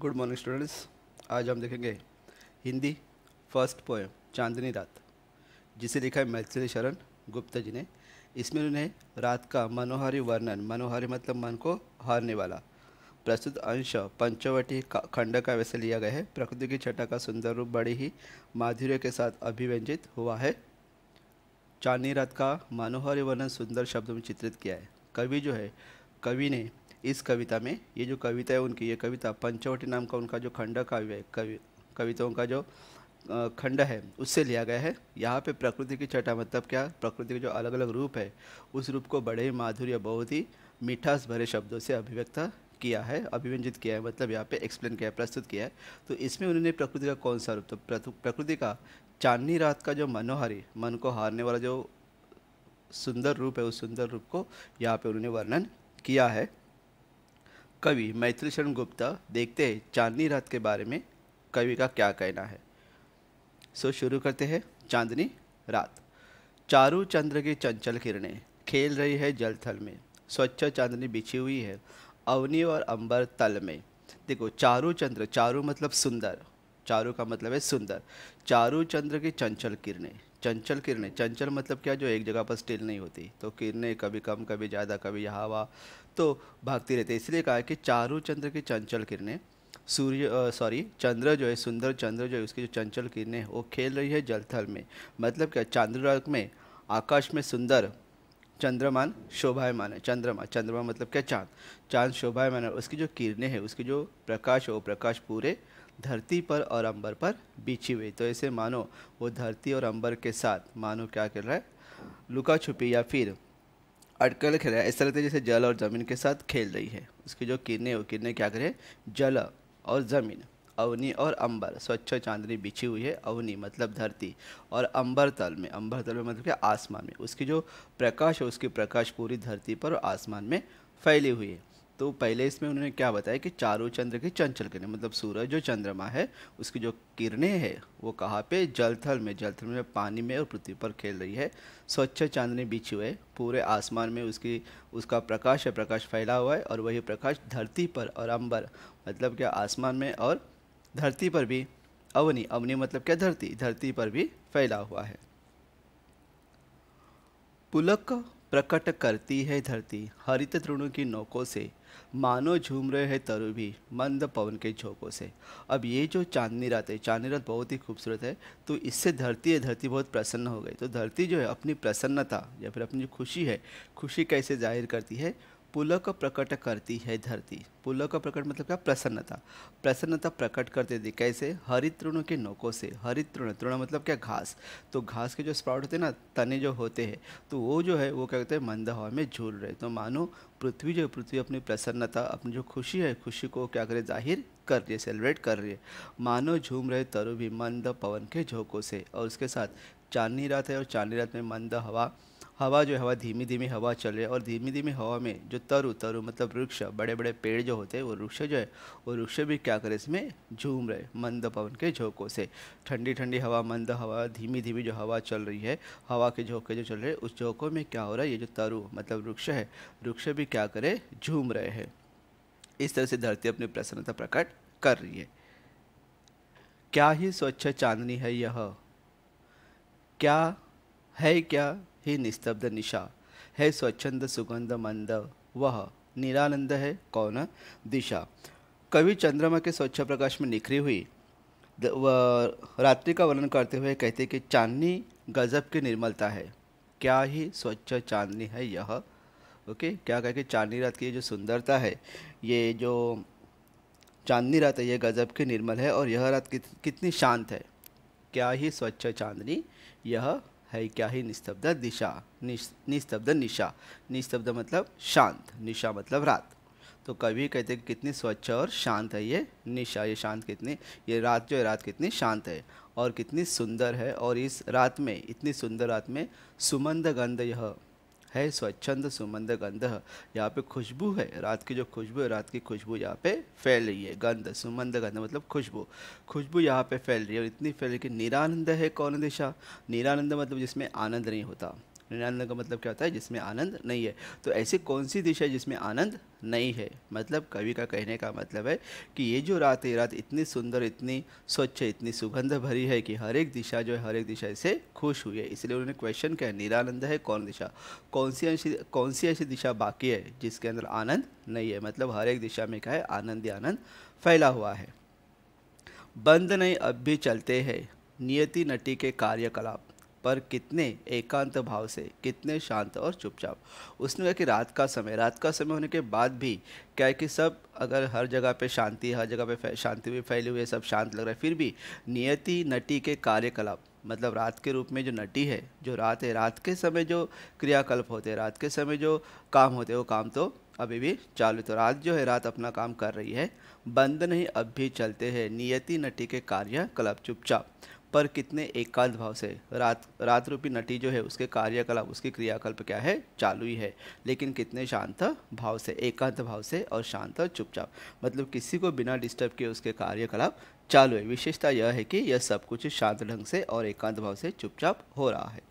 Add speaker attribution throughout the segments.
Speaker 1: good morning students आज हम देखेंगे हिंदी फर्स्ट पोएम चांदनी रात जिसे लिखा है मैथिली शरण गुप्ता जी ने इसमें उन्हें रात का मनोहारी वर्णन मनोहारी मतलब मन को हारने वाला प्रस्तुत अंश पंचवटी खंड का वैसे लिया गया है प्रकृति की छटा का सुंदर रूप बड़ी ही माधुर्य के साथ अभिव्यंजित हुआ है चांदनी रात का मनोहारी वर्णन सुंदर शब्दों में चित्रित किया है कवि जो है कवि ने इस कविता में ये जो कविता है उनकी ये कविता पंचवटी नाम का उनका जो खंड काव्य है कवि कविताओं का जो खंड है उससे लिया गया है यहाँ पे प्रकृति की चटा मतलब क्या प्रकृति के जो अलग अलग रूप है उस रूप को बड़े ही माधुर्य बहुत ही मिठास भरे शब्दों से अभिव्यक्त किया है अभिव्यंजित किया है मतलब यहाँ पे एक्सप्लेन किया है प्रस्तुत किया है तो इसमें उन्होंने प्रकृति का कौन सा रूप तो प्रकृति का चांदनी रात का जो मनोहारी मन को हारने वाला जो सुंदर रूप है उस सुंदर रूप को यहाँ पे उन्होंने वर्णन किया है कवि मैथिली शरण गुप्ता देखते हैं चांदनी रात के बारे में कवि का क्या कहना है सो शुरू करते हैं चांदनी रात चारू चंद्र की चंचल किरणें खेल रही है जल थल में स्वच्छ चांदनी बिछी हुई है अवनी और अंबर तल में देखो चारू चंद्र चारू मतलब सुंदर चारू का मतलब है सुंदर चारू चंद्र की चंचल किरणें चंचल किरणें चंचल मतलब क्या जो एक जगह पर स्टिल नहीं होती तो किरणें कभी कम कभी ज़्यादा कभी हवा तो भागती रहती है इसलिए कहा कि चारों चंद्र की चंचल किरणें सूर्य सॉरी चंद्र जो है सुंदर चंद्र जो है उसकी जो चंचल किरणें हैं वो खेल रही है जलथल में मतलब क्या चांद्रराग में आकाश में सुंदर चंद्रमान शोभायमान है चंद्रमा चंद्रमा मतलब क्या चांद चांद शोभायमान है उसकी जो किरणें हैं उसकी जो प्रकाश है वो प्रकाश पूरे धरती पर और अंबर पर बिछी हुई तो ऐसे मानो वो धरती और अंबर के साथ मानो क्या कर रहा है लुका छुपी या फिर अटकल खेल रहा है ऐसा लगता है जैसे जल और ज़मीन के साथ खेल रही है उसकी जो किरने वो किरने क्या करें जल और ज़मीन अवनी और अंबर स्वच्छ चांदनी बिछी हुई है अवनी मतलब धरती और अंबर तल में अंबर तल में मतलब क्या आसमान में उसकी जो प्रकाश है उसकी प्रकाश पूरी धरती पर और आसमान में फैली हुई है तो पहले इसमें उन्होंने क्या बताया कि चारों चंद्र की चंचल किरणें मतलब सूरज जो चंद्रमा है उसकी जो किरणें हैं वो कहाँ पे जलथल में जलथल में पानी में और पृथ्वी पर खेल रही है स्वच्छ चांदनी बिछी हुए पूरे आसमान में उसकी उसका प्रकाश है प्रकाश फैला हुआ है और वही प्रकाश धरती पर और अंबर मतलब क्या आसमान में और धरती पर भी अवनी अवनी मतलब क्या धरती धरती पर भी फैला हुआ है पुलक प्रकट करती है धरती हरित तृणों की नौकों से मानो झूम रहे हैं तरु भी मंद पवन के झोंकों से अब ये जो चांदनी रात है चांदनी रात बहुत ही खूबसूरत है तो इससे धरती है धरती बहुत प्रसन्न हो गई तो धरती जो है अपनी प्रसन्नता या फिर अपनी खुशी है खुशी कैसे जाहिर करती है पुलक प्रकट करती है धरती पुलक प्रकट मतलब क्या प्रसन्नता प्रसन्नता प्रकट कर देती कैसे हरित तृण के नोकों से हरित तृण तृण मतलब क्या घास तो घास के जो स्प्राउट होते हैं ना तने जो होते हैं तो वो जो है वो क्या कहते हैं मंद हवा में झूल रहे तो मानो पृथ्वी जो पृथ्वी अपनी प्रसन्नता अपनी जो खुशी है खुशी को क्या करे जाहिर कर रही है सेलिब्रेट कर रही है मानो झूम रहे तरु भी मंद पवन के झोंकों से और उसके साथ चांदनी रात है और चांदनी रात में मंद हवा हवा जो है हवा धीमी धीमी हवा चल रही है और धीमी धीमी हवा में जो तरु तरु मतलब वृक्ष बड़े बड़े पेड़ जो होते हैं वो वृक्ष जो है वो वृक्ष भी क्या करे इसमें झूम रहे मंद पवन के झोंकों से ठंडी ठंडी हवा मंद हवा धीमी धीमी जो हवा चल रही है हवा के झोंके जो चल रहे उस झोंकों में क्या हो रहा है ये जो तरु मतलब वृक्ष है वृक्ष भी क्या करे झूम रहे हैं इस तरह से धरती अपनी प्रसन्नता प्रकट कर रही है क्या ही स्वच्छ चांदनी है यह क्या है क्या हे निस्तब्ध निशा है स्वच्छंद सुगंध मंद वह निरानंद है कौन दिशा कवि चंद्रमा के स्वच्छ प्रकाश में निखरी हुई रात्रि का वर्णन करते हुए कहते कि चांदनी गजब की निर्मलता है क्या ही स्वच्छ चांदनी है यह ओके क्या कहे कि चांदनी रात की जो सुंदरता है ये जो चांदनी रात है यह गजब की निर्मल है और यह रात कित, कितनी शांत है क्या ही स्वच्छ चांदनी यह है क्या ही निस्तब्ध दिशा निस्तब्ध निशा निस्तब्ध मतलब शांत निशा मतलब रात तो कभी कहते हैं कितनी स्वच्छ और शांत है ये निशा ये शांत कितनी ये रात जो है रात कितनी शांत है और कितनी सुंदर है और इस रात में इतनी सुंदर रात में सुमंद गंध यह है स्वच्छंद सुमंद गंध यहाँ पे खुशबू है रात की जो खुशबू है रात की खुशबू यहाँ पे फैल रही है गंध सुमंद गंध मतलब खुशबू खुशबू यहाँ पे फैल रही है और इतनी फैल रही है कि निरानंद है कौन दिशा निरानंद मतलब जिसमें आनंद नहीं होता निरानंद का मतलब क्या होता है जिसमें आनंद नहीं है तो ऐसी कौन सी दिशा जिसमें आनंद नहीं है मतलब कवि का कहने का मतलब है कि ये जो रात है रात इतनी सुंदर इतनी स्वच्छ इतनी सुगंध भरी है कि हर एक दिशा जो है हर एक दिशा से खुश हुई है इसलिए उन्होंने क्वेश्चन किया निरानंद है कौन दिशा कौन सी ऐसी कौन सी ऐसी दिशा बाकी है जिसके अंदर आनंद नहीं है मतलब हर एक दिशा में क्या है आनंद ही आनंद फैला हुआ है बंद नहीं अब भी चलते हैं नियति नटी के कार्यकलाप पर कितने एकांत भाव से कितने शांत और चुपचाप उसने कहा कि रात का समय रात का समय होने के बाद भी क्या है कि सब अगर हर जगह पे शांति हर जगह पे शांति भी फैली हुई है सब शांत लग रहा है फिर भी नियति नटी के कार्यकलाप मतलब रात के रूप में जो नटी है जो रात है रात के समय जो क्रियाकल्प होते हैं रात के समय जो काम होते हैं वो काम तो अभी भी चालू तो रात जो है रात अपना काम कर रही है बंद नहीं अब भी चलते हैं नियति नटी के कार्य चुपचाप पर कितने एकांत भाव से रात रात रूपी नटी जो है उसके कार्यकलाप उसके क्रियाकल्प क्या है चालू ही है लेकिन कितने शांत भाव से एकांत भाव से और शांत चुपचाप मतलब किसी को बिना डिस्टर्ब किए उसके कार्यकलाप चालू है विशेषता यह है कि यह सब कुछ शांत ढंग से और एकांत भाव से चुपचाप हो रहा है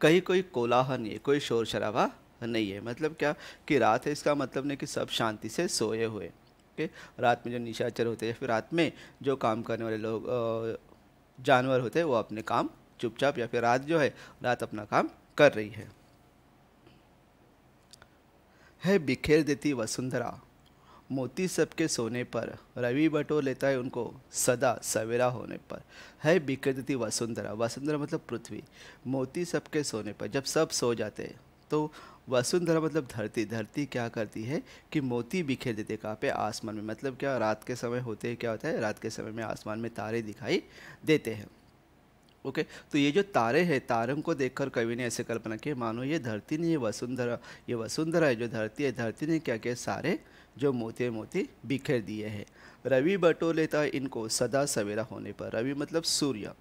Speaker 1: कहीं कोई कोलाहल नहीं है कोई शोर शराबा नहीं है मतलब क्या कि रात है इसका मतलब नहीं कि सब शांति से सोए हुए ओके रात में जो निशाचर होते हैं फिर रात में जो काम करने वाले लोग आ, जानवर होते हैं वो अपने काम चुपचाप या फिर रात जो है रात अपना काम कर रही है है बिखेर देती वसुंधरा मोती सबके सोने पर रवि बटो लेता है उनको सदा सवेरा होने पर है बिखेर देती वसुंधरा वसुंधरा मतलब पृथ्वी मोती सबके सोने पर जब सब सो जाते हैं तो वसुंधरा मतलब धरती धरती क्या करती है कि मोती बिखेर देते कहाँ पे आसमान में मतलब क्या रात के समय होते क्या होता है रात के समय में आसमान में तारे दिखाई देते हैं ओके okay, तो ये जो तारे हैं तारों को देखकर कवि ने ऐसे कल्पना की मानो ये धरती ने ये वसुंधरा ये वसुंधरा है जो धरती है धरती ने क्या किया सारे जो मोती मोती बिखेर दिए हैं रवि बटो लेता इनको सदा सवेरा होने पर रवि मतलब सूर्य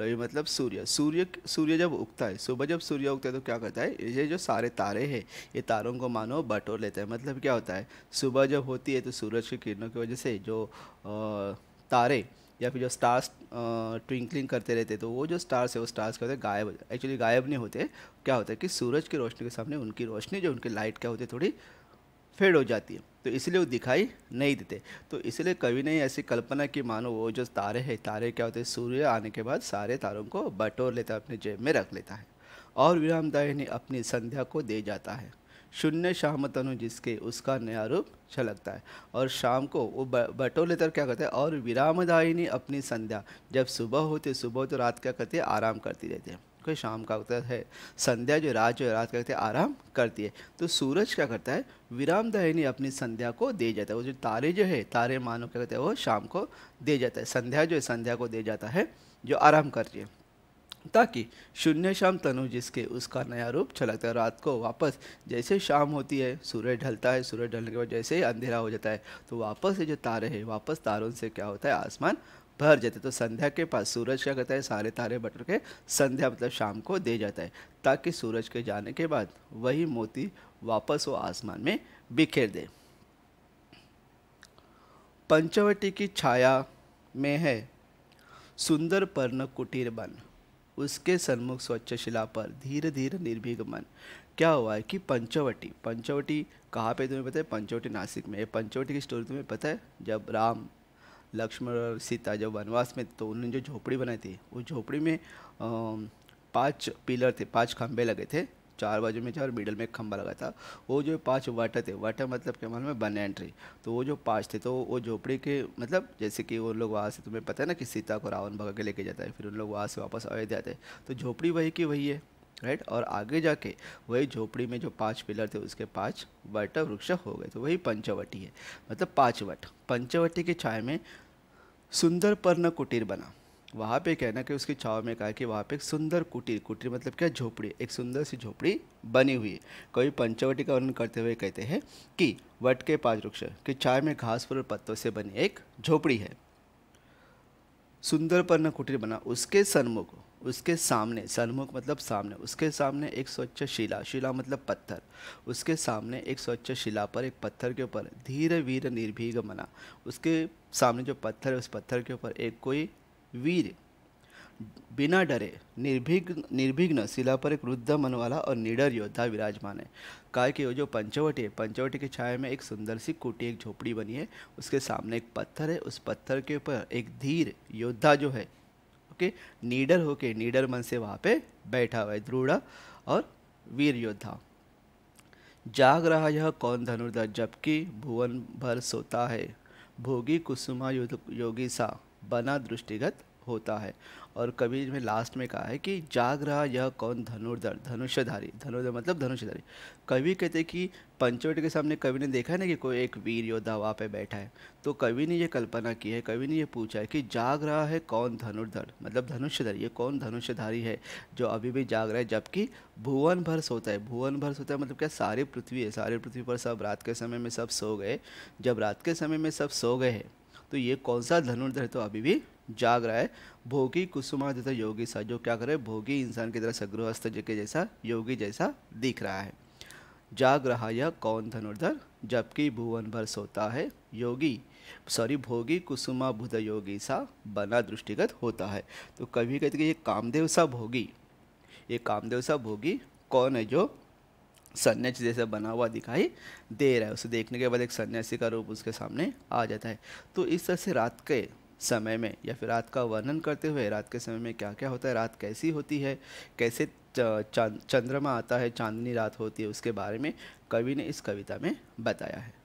Speaker 1: रवि मतलब, मतलब सूर्य सूर्य सूर्य जब उगता है सुबह जब सूर्य उगता है तो क्या करता है ये जो सारे तारे हैं ये तारों को मानो बटोर लेता है मतलब क्या होता है सुबह जब होती है तो सूरज की किरणों की वजह से जो तारे या फिर जो स्टार्स ट्विंकलिंग करते रहते तो वो जो स्टार्स है वो स्टार्स क्या होते हैं गायब एक्चुअली गायब नहीं होते क्या होता है कि सूरज की रोशनी के सामने उनकी रोशनी जो उनकी लाइट क्या होती है थोड़ी फेड हो जाती है तो इसलिए वो दिखाई नहीं देते तो इसलिए कभी नहीं ऐसी कल्पना की मानो वो जो तारे हैं तारे क्या होते हैं सूर्य आने के बाद सारे तारों को बटोर लेता है अपने जेब में रख लेता है और विरामदायिनी अपनी संध्या को दे जाता है शून्य शाम तनु जिसके उसका नया रूप छलकता है और शाम को वो बटोर लेकर क्या करते हैं और विरामदायिनी अपनी संध्या जब सुबह है सुबह तो रात क्या करती हैं आराम करती रहती है कोई शाम का होता है संध्या जो रात जो रात करते आराम करती है तो सूरज क्या करता है विराम दाहिनी अपनी संध्या को दे जाता है वो जो तारे जो है तारे मानो क्या कहते हैं वो शाम को दे जाता है संध्या जो है संध्या को दे जाता है जो आराम कर रही है ताकि शून्य शाम तनु जिसके उसका नया रूप छलकता है रात को वापस जैसे शाम होती है सूर्य ढलता है सूर्य ढलने के बाद जैसे ही अंधेरा हो जाता है तो वापस ये जो तारे हैं वापस तारों से क्या होता है आसमान भर जाते तो संध्या के पास सूरज क्या करता है सारे तारे बटर के संध्या मतलब शाम को दे जाता है ताकि सूरज के जाने के बाद वही मोती वापस वो आसमान में बिखेर दे पंचवटी की छाया में है सुंदर पर्ण कुटीर बन उसके सन्मुख स्वच्छ शिला पर धीरे धीरे निर्भीक मन क्या हुआ है कि पंचवटी पंचवटी कहाँ पे तुम्हें पता है पंचवटी नासिक में पंचवटी की स्टोरी तुम्हें पता है जब राम लक्ष्मण और सीता जब वनवास में तो उन्होंने जो झोपड़ी बनाई थी उस झोपड़ी में पांच पिलर थे पांच खंबे लगे थे चार बाजू में चार मिडल में एक खंबा लगा था वो जो पांच वाटर थे वाटर मतलब क्या मालूम है बन एंट्री तो वो जो पांच थे तो वो झोपड़ी के मतलब जैसे कि वो लोग वहाँ से तुम्हें पता है ना कि सीता को रावण भगा के लेके जाता है फिर उन लोग वहाँ से वापस अयोध्या थे हैं तो झोपड़ी वही की वही है राइट और आगे जाके वही झोपड़ी में जो पांच पिलर थे उसके पांच वट वृक्ष हो गए तो वही पंचवटी है मतलब पांच वट पंचवटी के छाये में सुंदर पर्ण कुटीर बना वहाँ पे कहना कि उसकी छाव में कहा कि वहाँ पे एक सुंदर कुटीर कुटीर मतलब क्या झोपड़ी एक सुंदर सी झोपड़ी बनी हुई है कभी पंचवटी का वर्णन करते हुए कहते हैं कि वट के पाँच वृक्ष की छाये में घास पर पत्तों से बनी एक झोपड़ी है सुंदरपर्ण कुटीर बना उसके सन्मुख उसके सामने सन्मुख मतलब सामने उसके सामने एक स्वच्छ शिला शिला मतलब पत्थर उसके सामने एक स्वच्छ शिला पर एक पत्थर के ऊपर धीरे वीर निर्भीक बना उसके सामने जो पत्थर है उस पत्थर के ऊपर एक कोई वीर बिना डरे निर्भीक निर्भिघ्न शिला पर एक वृद्ध मन वाला और निडर योद्धा विराजमान है कार की जो पंचवटी है पंचवटी की छाया में एक सुंदर सी कुटी एक झोपड़ी बनी है उसके सामने एक पत्थर है उस पत्थर के ऊपर एक धीर योद्धा जो है ओके नीडर होके नीडर मन से वहाँ पे बैठा हुआ है द्रोड़ा और वीर योद्धा जाग रहा यह कौन धनुर्धर जबकि भुवन भर सोता है भोगी कुसुमा योगी सा बना दृष्टिगत होता है और कबीर में लास्ट में कहा है कि जाग रहा यह कौन धनुर्धर धनुष्यधारी धनुर्धर मतलब धनुष्यधारी कवि कहते कि पंचवट के सामने कवि ने देखा है ना कि कोई एक वीर योद्धा वहाँ पे बैठा है तो कवि ने ये कल्पना की है कवि ने ये पूछा है कि जाग रहा है कौन धनुर्धर मतलब धनुष्यधारी ये कौन धनुष्यधारी है जो अभी भी जाग रहा है जबकि भुवन भर सोता है भुवन भर सोता है मतलब क्या सारी पृथ्वी है सारी पृथ्वी पर सब रात के समय में सब सो गए जब रात के समय में सब सो गए हैं तो ये कौन सा धनुर्धर तो अभी भी जाग रहा है भोगी कुसुमा जैसा योगी सा जो क्या करे भोगी इंसान की तरह सगृहस्थ के जैसा योगी जैसा दिख रहा है जाग रहा यह कौन धनुर्धर जबकि भुवन भर सोता है योगी सॉरी भोगी कुसुमा बुध योगी सा बना दृष्टिगत होता है तो कभी कहते कि ये कामदेव सा भोगी ये कामदेव सा भोगी कौन है जो सन्यास जैसा बना हुआ दिखाई दे रहा है उसे देखने के बाद एक सन्यासी का रूप उसके सामने आ जाता है तो इस तरह से रात के समय में या फिर रात का वर्णन करते हुए रात के समय में क्या क्या होता है रात कैसी होती है कैसे चंद्रमा आता है चांदनी रात होती है उसके बारे में कवि ने इस कविता में बताया है